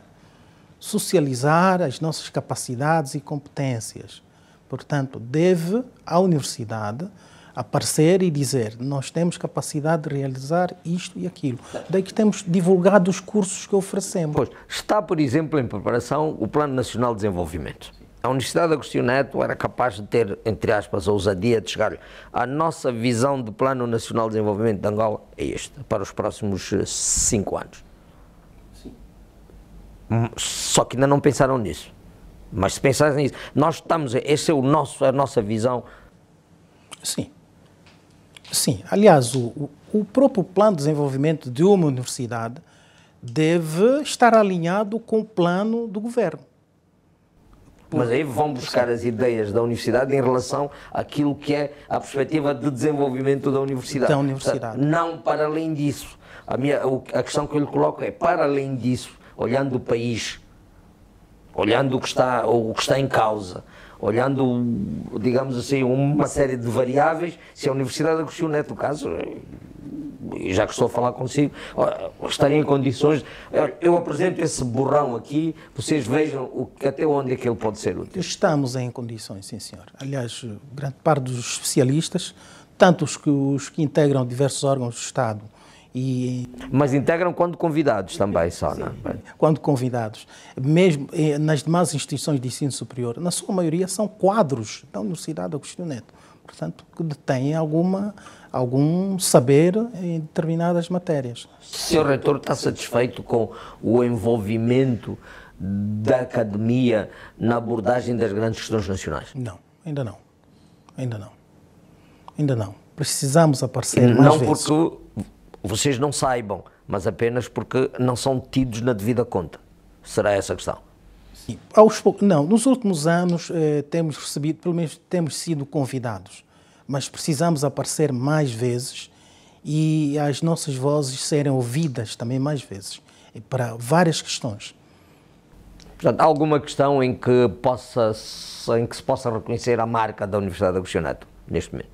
socializar as nossas capacidades e competências. Portanto, deve a universidade aparecer e dizer nós temos capacidade de realizar isto e aquilo. Daí que temos divulgado os cursos que oferecemos. Pois, está, por exemplo, em preparação o Plano Nacional de Desenvolvimento. A Universidade de Agostinho Neto era capaz de ter, entre aspas, a ousadia de chegar a nossa visão do Plano Nacional de Desenvolvimento de Angola é esta para os próximos eh, cinco anos. Sim. Hum, só que ainda não pensaram nisso. Mas se pensassem nisso, nós estamos, essa é o nosso, a nossa visão. Sim. Sim. Aliás, o, o próprio plano de desenvolvimento de uma universidade deve estar alinhado com o plano do governo mas aí vão buscar as ideias da universidade em relação àquilo que é a perspectiva de desenvolvimento da universidade. Da universidade. Portanto, não para além disso. A, minha, a questão que eu lhe coloco é, para além disso, olhando o país, olhando o que está, o que está em causa, olhando, digamos assim, uma série de variáveis, se a universidade é Agostinho Neto, o caso, já que estou a falar consigo, estarem em condições. Eu apresento esse borrão aqui, vocês vejam o, até onde é que ele pode ser útil. Estamos em condições, sim, senhor. Aliás, grande parte dos especialistas, tanto os que, os que integram diversos órgãos do Estado, e... Mas integram quando convidados também, só, não é? Quando convidados. Mesmo eh, nas demais instituições de ensino superior, na sua maioria são quadros da Universidade Agostinho Neto, portanto, que detêm alguma algum saber em determinadas matérias. Senhor Reitor, está satisfeito com o envolvimento da academia na abordagem das grandes questões nacionais? Não, ainda não. Ainda não. Ainda não. Precisamos aparecer mais Não vezes. porque vocês não saibam, mas apenas porque não são tidos na devida conta. Será essa a questão? Sim. Aos poucos, não. Nos últimos anos eh, temos recebido, pelo menos temos sido convidados mas precisamos aparecer mais vezes e as nossas vozes serem ouvidas também mais vezes para várias questões. Portanto, há alguma questão em que, possa, em que se possa reconhecer a marca da Universidade de Agostinado neste momento?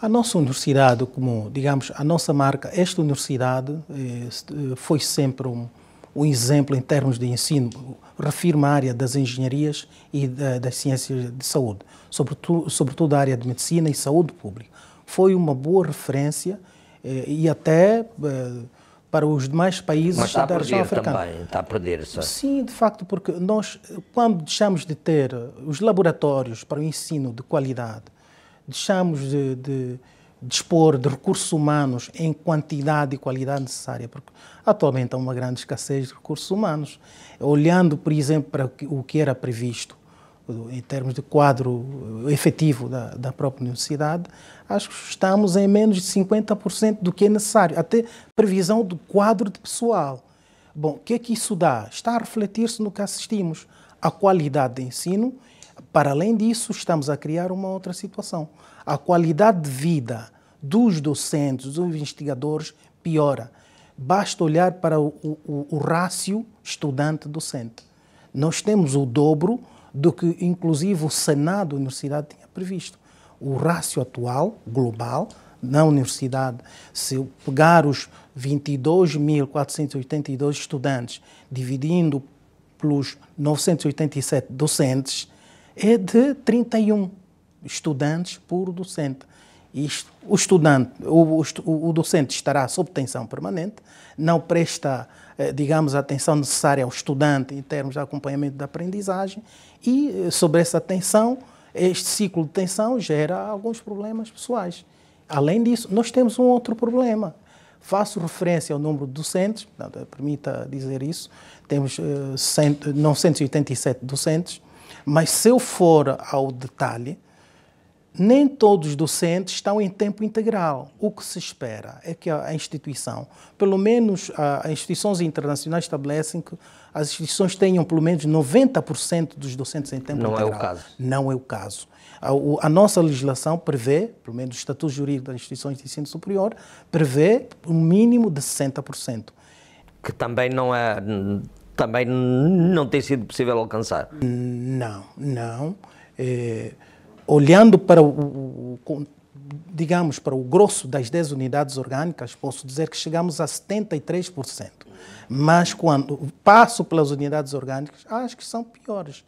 A nossa universidade, como digamos, a nossa marca, esta universidade eh, eh, foi sempre um, um exemplo em termos de ensino, Refirmo a área das engenharias e das ciências de saúde, sobretudo, sobretudo a área de medicina e saúde pública. Foi uma boa referência eh, e até eh, para os demais países Mas está da a região africana. Também, está a perder só. Sim, de facto, porque nós, quando deixamos de ter os laboratórios para o ensino de qualidade, deixamos de, de dispor de recursos humanos em quantidade e qualidade necessária, porque atualmente há uma grande escassez de recursos humanos. Olhando, por exemplo, para o que era previsto em termos de quadro efetivo da, da própria universidade, acho que estamos em menos de 50% do que é necessário, até previsão do quadro de pessoal. Bom, o que é que isso dá? Está a refletir-se no que assistimos, à qualidade de ensino para além disso, estamos a criar uma outra situação. A qualidade de vida dos docentes, dos investigadores, piora. Basta olhar para o, o, o rácio estudante-docente. Nós temos o dobro do que, inclusive, o Senado da Universidade tinha previsto. O rácio atual, global, na universidade, se eu pegar os 22.482 estudantes, dividindo pelos 987 docentes, é de 31 estudantes por docente. Isto, o, estudante, o, o, o docente estará sob tensão permanente, não presta, eh, digamos, a atenção necessária ao estudante em termos de acompanhamento da aprendizagem e, eh, sobre essa tensão, este ciclo de tensão gera alguns problemas pessoais. Além disso, nós temos um outro problema. Faço referência ao número de docentes, permita dizer isso, temos uh, eh, 987 docentes, mas se eu for ao detalhe, nem todos os docentes estão em tempo integral. O que se espera é que a instituição, pelo menos as instituições internacionais estabelecem que as instituições tenham pelo menos 90% dos docentes em tempo Não integral. Não é o caso. Não é o caso. A, a nossa legislação prevê, pelo menos o Estatuto Jurídico das Instituições de Ensino Superior, prevê um mínimo de 60% que também não é também não tem sido possível alcançar. Não, não. É, olhando para o, o, digamos, para o grosso das 10 unidades orgânicas, posso dizer que chegamos a 73%. Mas quando passo pelas unidades orgânicas, acho que são piores.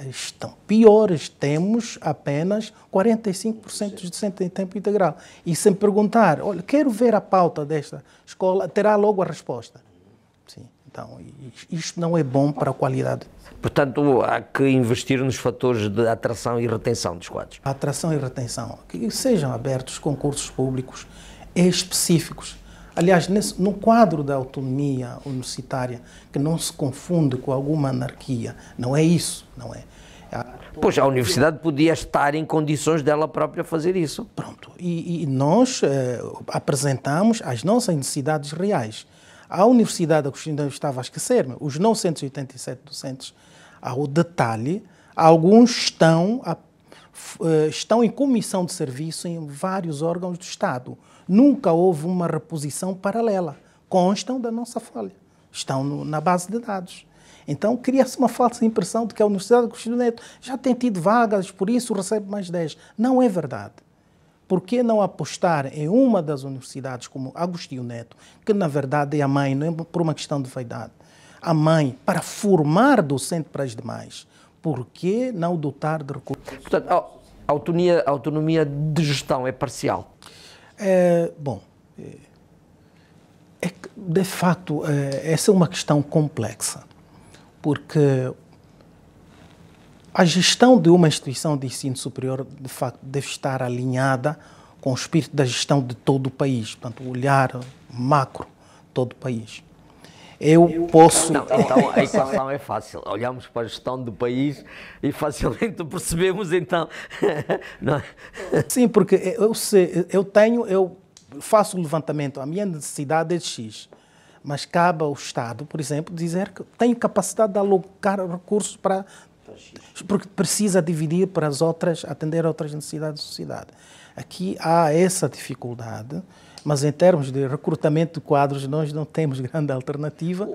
Eh, estão piores, temos apenas 45% de centro em tempo integral. E sem perguntar, olha, quero ver a pauta desta escola, terá logo a resposta. Sim. Então, isto não é bom para a qualidade. Portanto, há que investir nos fatores de atração e retenção dos quadros. A atração e retenção. Que sejam abertos concursos públicos específicos. Aliás, nesse, no quadro da autonomia universitária, que não se confunde com alguma anarquia, não é isso, não é? A... Pois a universidade podia estar em condições dela própria fazer isso. Pronto, e, e nós eh, apresentamos as nossas necessidades reais. A Universidade Agostinho estava a esquecer-me, os 987 docentes, o detalhe, alguns estão, a, eh, estão em comissão de serviço em vários órgãos do Estado. Nunca houve uma reposição paralela. Constam da nossa folha, estão no, na base de dados. Então cria-se uma falsa impressão de que a Universidade Agostinho Neto já tem tido vagas, por isso recebe mais 10. Não é verdade por que não apostar em uma das universidades como Agostinho Neto, que na verdade é a mãe, não é por uma questão de vaidade, a mãe, para formar docente para as demais? Por que não dotar de recursos? Portanto, a autonomia, a autonomia de gestão é parcial? É, bom, é, é de facto, é, essa é uma questão complexa, porque a gestão de uma instituição de ensino superior, de facto, deve estar alinhada com o espírito da gestão de todo o país, portanto, olhar macro todo o país. Eu, eu posso. Não, então, então a equação é fácil. Olhamos para a gestão do país e facilmente percebemos, então. É? Sim, porque eu, eu tenho, eu faço o levantamento, a minha necessidade é de X mas cabe ao Estado, por exemplo, dizer que tenho capacidade de alocar recursos para porque precisa dividir para as outras, atender a outras necessidades da sociedade. Aqui há essa dificuldade, mas em termos de recrutamento de quadros, nós não temos grande alternativa.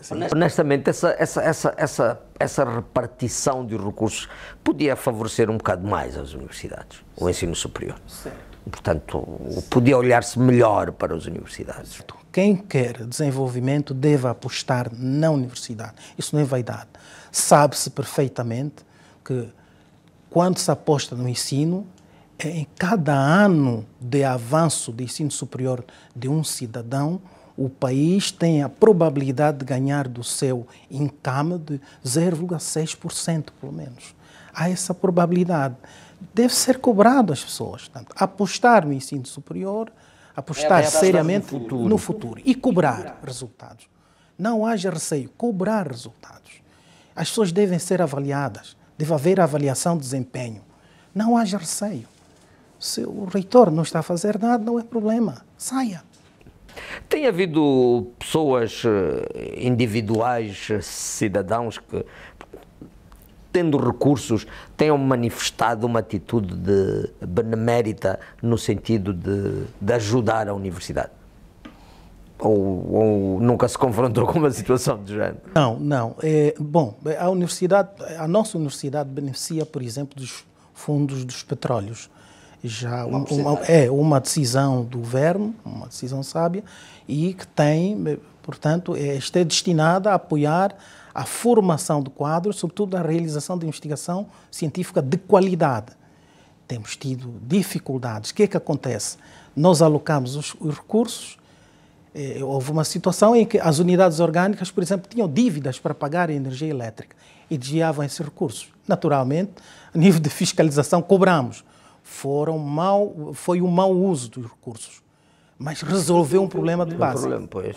Sim. Honestamente, essa, essa, essa, essa, essa repartição de recursos podia favorecer um bocado mais as universidades, o ensino superior. Certo. Portanto, podia olhar-se melhor para as universidades. Quem quer desenvolvimento deve apostar na universidade. Isso não é vaidade sabe-se perfeitamente que quando se aposta no ensino, é em cada ano de avanço do ensino superior de um cidadão, o país tem a probabilidade de ganhar do seu income de 0,6%, pelo menos. Há essa probabilidade. Deve ser cobrado às pessoas. Portanto, apostar no ensino superior, apostar é seriamente no futuro. no futuro e cobrar resultados. Não haja receio, cobrar resultados. As pessoas devem ser avaliadas, deve haver avaliação de desempenho. Não haja receio. Se o reitor não está a fazer nada, não é problema. Saia. Tem havido pessoas eh, individuais, eh, cidadãos que, tendo recursos, tenham manifestado uma atitude de benemérita no sentido de, de ajudar a universidade? ou, ou, nunca se confrontou com uma situação do género? Não, não. É, bom, a universidade, a nossa universidade beneficia, por exemplo, dos fundos dos petróleos. Já uma, uma, é uma decisão do governo, uma decisão sábia, e que tem, portanto, é, está destinada a apoiar a formação de quadros, sobretudo a realização de investigação científica de qualidade. Temos tido dificuldades. O que é que acontece? Nós alocamos os, os recursos, é, houve uma situação em que as unidades orgânicas, por exemplo, tinham dívidas para pagar a energia elétrica e desviavam esses recursos. Naturalmente, a nível de fiscalização, cobramos. Foram mal, foi um mau uso dos recursos, mas resolveu um problema de base. Um problema, pois.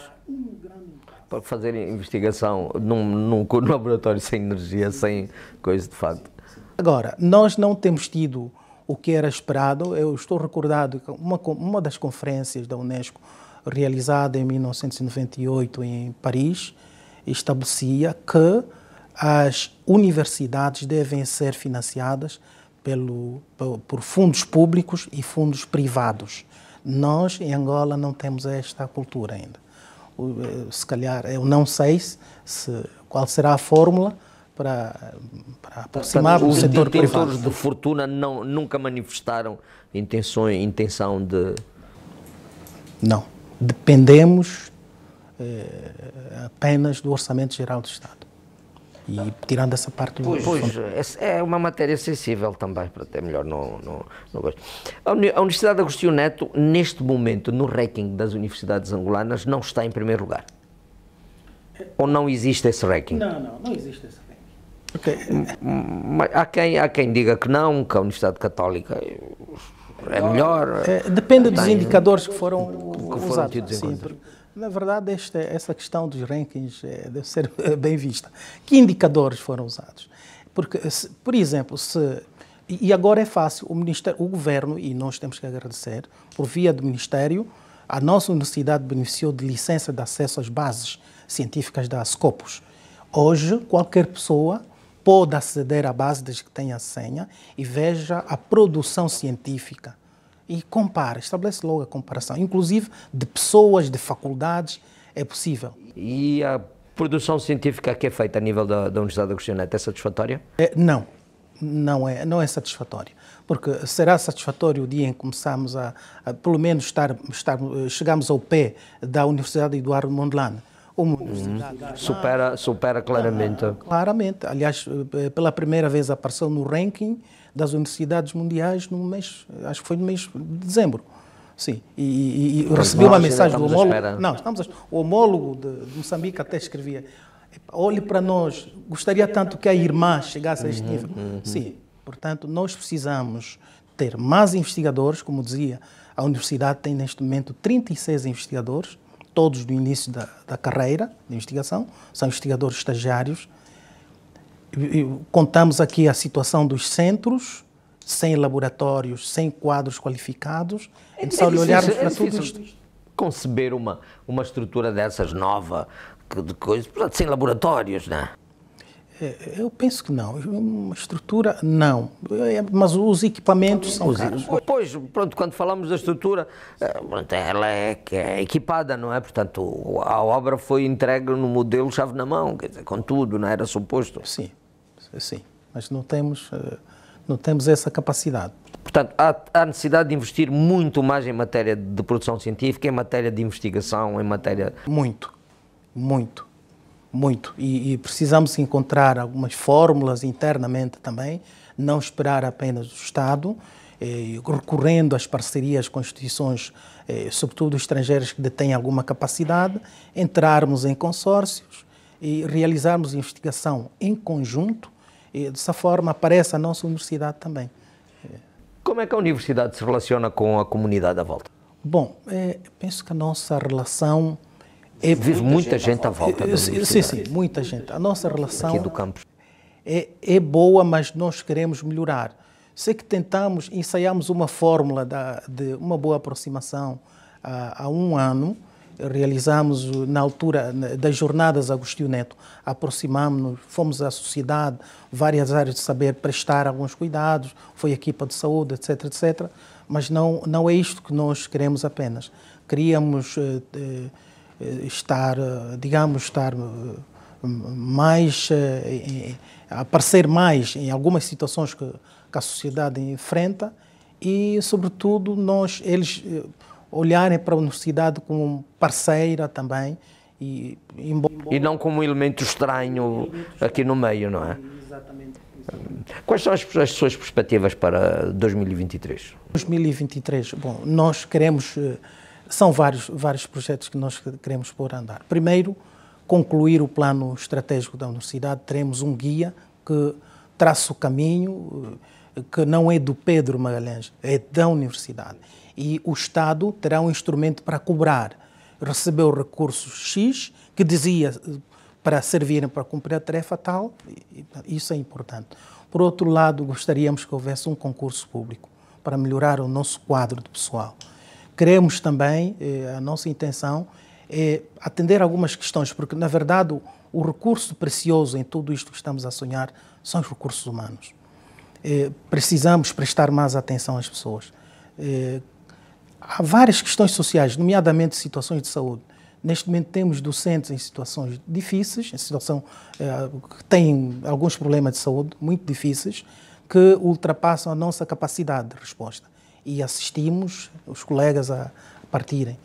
Para fazer investigação num, num, num laboratório sem energia, sem coisa de fato. Agora, nós não temos tido o que era esperado. Eu estou recordado que uma, uma das conferências da Unesco realizada em 1998 em Paris, estabelecia que as universidades devem ser financiadas pelo, por fundos públicos e fundos privados. Nós, em Angola, não temos esta cultura ainda. Eh, se calhar, eu não sei se, qual será a fórmula, para, para aproximar Portanto, o setor privado. Os detentores de fortuna não, nunca manifestaram intenção, intenção de... Não dependemos eh, apenas do Orçamento Geral do Estado. E tirando essa parte do. Pois, pois é, é uma matéria sensível também, para ter melhor não. não, não... A Universidade de Agostinho Neto, neste momento, no ranking das universidades angolanas, não está em primeiro lugar. Ou não existe esse ranking? Não, não, não existe esse ranking. Okay. Hum, hum, há, quem, há quem diga que não, que a Universidade Católica. Eu é melhor? É, depende dos indicadores que foram, que foram usados. sim, Na verdade, esta, essa questão dos rankings é, deve ser é, bem vista. Que indicadores foram usados? Porque, se, por exemplo, se e agora é fácil, o, ministério, o governo, e nós temos que agradecer, por via do Ministério, a nossa universidade beneficiou de licença de acesso às bases científicas da Scopus. Hoje, qualquer pessoa pode aceder à base desde que tenha a senha e veja a produção científica e compara, estabelece logo a comparação, inclusive de pessoas, de faculdades, é possível. E a produção científica que é feita a nível da, da Universidade Agostineta é satisfatória? É, não, não é, não é satisfatória, porque será satisfatório o dia em que começamos a, a pelo menos estar, estar, eh, chegamos ao pé da Universidade Eduardo Mondlane, o mundo. Hum. Supera, supera claramente. Ah, claramente. Aliás, eh, eh, pela primeira vez apareceu no ranking das universidades mundiais no mês, acho que foi no mês de dezembro. Sim, e, e, e recebi uma mensagem do homólogo. Não, estamos a, o homólogo de, de Moçambique até escrevia: olhe para nós, gostaria tanto que a irmã chegasse a este uhum, nível. Uhum, uhum. Sim, portanto, nós precisamos ter mais investigadores, como dizia, a universidade tem neste momento 36 investigadores, todos do início da, da carreira de investigação, são investigadores estagiários. contamos aqui a situação dos centros, sem laboratórios, sem quadros qualificados. É, então, é, olharmos é para é tudo isto. Conceber uma, uma estrutura dessas nova, que de coisa, sem laboratórios, não é? Eu penso que não. Uma estrutura, não. Mas os equipamentos são caros. Pois, pronto, quando falamos da estrutura, eh, ela é, é equipada, não é? Portanto, a obra foi entregue no modelo chave na mão, quer dizer, com tudo, não é? era suposto? Sim, sim. Mas não temos, eh, não temos essa capacidade. Portanto, há, há, necessidade de investir muito mais em matéria de produção científica, em matéria de investigação, em matéria. Muito, muito muito. E, e, precisamos encontrar algumas fórmulas internamente também, não esperar apenas o Estado, eh, recorrendo às parcerias com instituições, eh, sobretudo estrangeiras que detêm alguma capacidade, entrarmos em consórcios e realizarmos investigação em conjunto, e dessa forma aparece a nossa universidade também. Como é que a universidade se relaciona com a comunidade à volta? Bom, eh, penso que a nossa relação é Vive muita gente à volta. É, sim, sim, muita gente. A nossa relação aqui do campus. É, é boa, mas nós queremos melhorar. Sei que tentamos, ensaiamos uma fórmula da, de uma boa aproximação há, um ano. Realizamos, na altura das jornadas Agostinho Neto, aproximámos-nos, fomos à sociedade, várias áreas de saber prestar alguns cuidados, foi a equipa de saúde, etc, etc. Mas não, não é isto que nós queremos apenas. Queríamos... Eh, eh, estar, eh, digamos, estar eh, mais, aparecer mais em algumas situações que, que a sociedade enfrenta e, sobretudo, nós, eles olharem para a universidade como parceira também. E, embora... e não como um elemento estranho aqui no meio, não é? Exatamente. Quais são as, as, suas perspectivas para 2023? 2023, bom, nós queremos são vários, vários projetos que nós queremos pôr a andar. Primeiro, concluir o plano estratégico da universidade, teremos um guia que traça o caminho, eh, que não é do Pedro Magalhães, é da universidade. E o Estado terá um instrumento para cobrar. Recebeu recursos X, que dizia eh, para servirem para cumprir a tarefa tal, isso é importante. Por outro lado, gostaríamos que houvesse um concurso público para melhorar o nosso quadro de pessoal queremos também, eh, a nossa intenção é atender algumas questões, porque na verdade o, o recurso precioso em tudo isto que estamos a sonhar são os recursos humanos. Eh, precisamos prestar mais atenção às pessoas. Eh, há várias questões sociais, nomeadamente situações de saúde. Neste momento temos docentes em situações difíceis, em situação que têm alguns problemas de saúde muito difíceis, que ultrapassam a nossa capacidade de resposta e assistimos os colegas a partirem.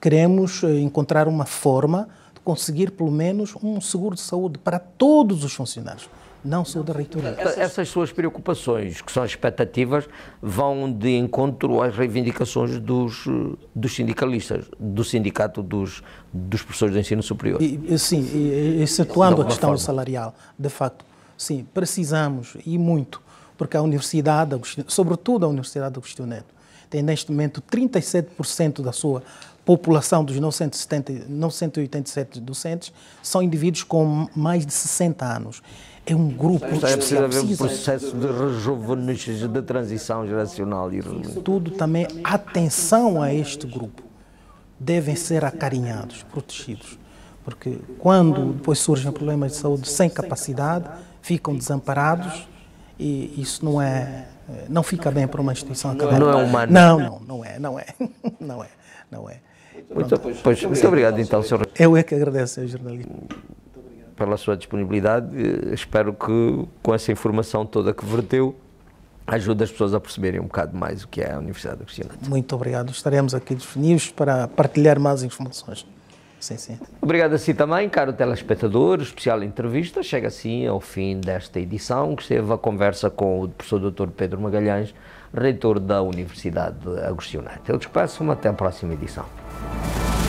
Queremos eh, encontrar uma forma de conseguir, pelo menos, um seguro de saúde para todos os funcionários não só da reitoria. Essas suas preocupações, que são expectativas, vão de encontro às reivindicações dos, eh, dos sindicalistas, do sindicato dos, dos professores de ensino superior. E, sim, excetuando a questão forma. salarial, de facto, sim, precisamos e muito porque a Universidade, sobretudo a Universidade Agostinho Neto, tem neste momento 37% da sua população dos 970, 987 docentes são indivíduos com mais de 60 anos. É um grupo... Então é preciso haver um processo de rejuvenescimento, de transição geracional. E tudo também, atenção a este grupo. Devem ser acarinhados, protegidos. Porque quando depois surgem problemas de saúde sem capacidade, ficam desamparados e isso não é, é, não fica bem para uma instituição acadêmica. Não é humano. Não, não, não é, não é, não é, não é. Muito, pois, muito obrigado então, senhor. Eu é que agradeço, senhor jornalista. Pela sua disponibilidade, eh, espero que com essa informação toda que verteu ajude as pessoas a perceberem um bocado mais o que é a Universidade do Cristianato. Muito obrigado. Estaremos aqui disponíveis para partilhar mais informações. Sim, sim. Obrigado a si também, caro telespectador. Especial entrevista chega assim ao fim desta edição, que esteve a conversa com o professor Dr. Pedro Magalhães, reitor da Universidade Agostinho Neto. Eu despeço-me até a próxima edição.